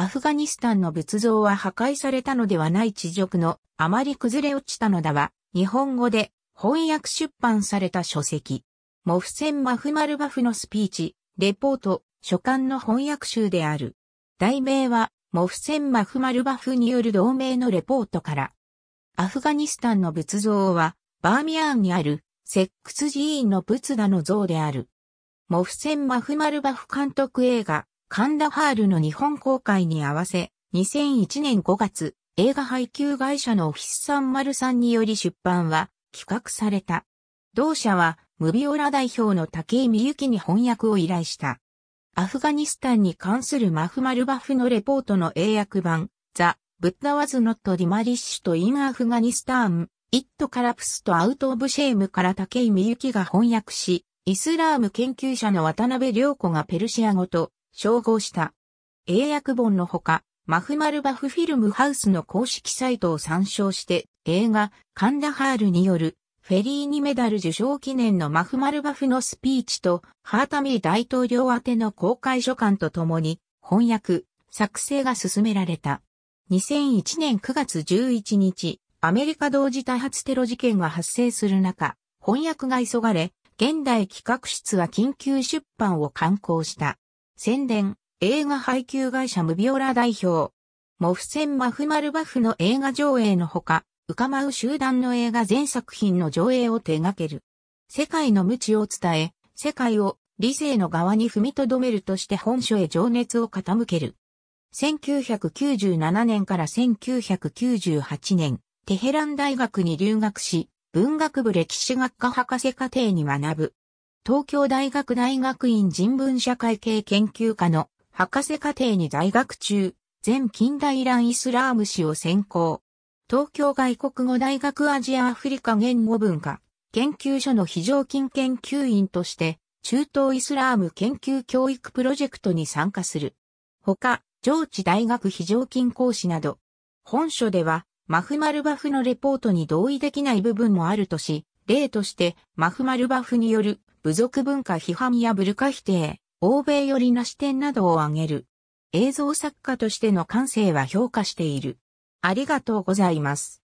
アフガニスタンの仏像は破壊されたのではない地辱のあまり崩れ落ちたのだは、日本語で翻訳出版された書籍。モフセン・マフマルバフのスピーチ、レポート、書簡の翻訳集である。題名は、モフセン・マフマルバフによる同盟のレポートから。アフガニスタンの仏像は、バーミヤンにある、セックス寺院の仏陀の像である。モフセン・マフマルバフ監督映画、カンダハールの日本公開に合わせ、2001年5月、映画配給会社のオフィスルさんにより出版は企画された。同社は、ムビオラ代表の武井美幸に翻訳を依頼した。アフガニスタンに関するマフマルバフのレポートの英訳版、ザ・ブッダワズ・ノット・ディマリッシュとイン・アフガニスタン、イット・カラプスとアウト・オブ・シェームから武井美幸が翻訳し、イスラーム研究者の渡辺良子がペルシア語と称号した。英訳本のほか、マフマルバフフィルムハウスの公式サイトを参照して、映画、カンダハールによる、フェリーニメダル受賞記念のマフマルバフのスピーチと、ハータミー大統領宛ての公開書簡とともに、翻訳、作成が進められた。2001年9月11日、アメリカ同時多発テロ事件が発生する中、翻訳が急がれ、現代企画室は緊急出版を刊行した。宣伝、映画配給会社ムビオラ代表。モフセン・マフマルバフの映画上映のほか、うかまう集団の映画全作品の上映を手掛ける。世界の無知を伝え、世界を理性の側に踏みとどめるとして本書へ情熱を傾ける。1997年から1998年、テヘラン大学に留学し、文学部歴史学科博士課程に学ぶ。東京大学大学院人文社会系研究科の博士課程に在学中、全近代イラン・イスラーム史を専攻。東京外国語大学アジア・アフリカ言語文化研究所の非常勤研究員として、中東イスラーム研究教育プロジェクトに参加する。他、上智大学非常勤講師など、本書では、マフマルバフのレポートに同意できない部分もあるとし、例として、マフマルバフによる部族文化批判やブルカ否定、欧米寄りな視点などを挙げる。映像作家としての感性は評価している。ありがとうございます。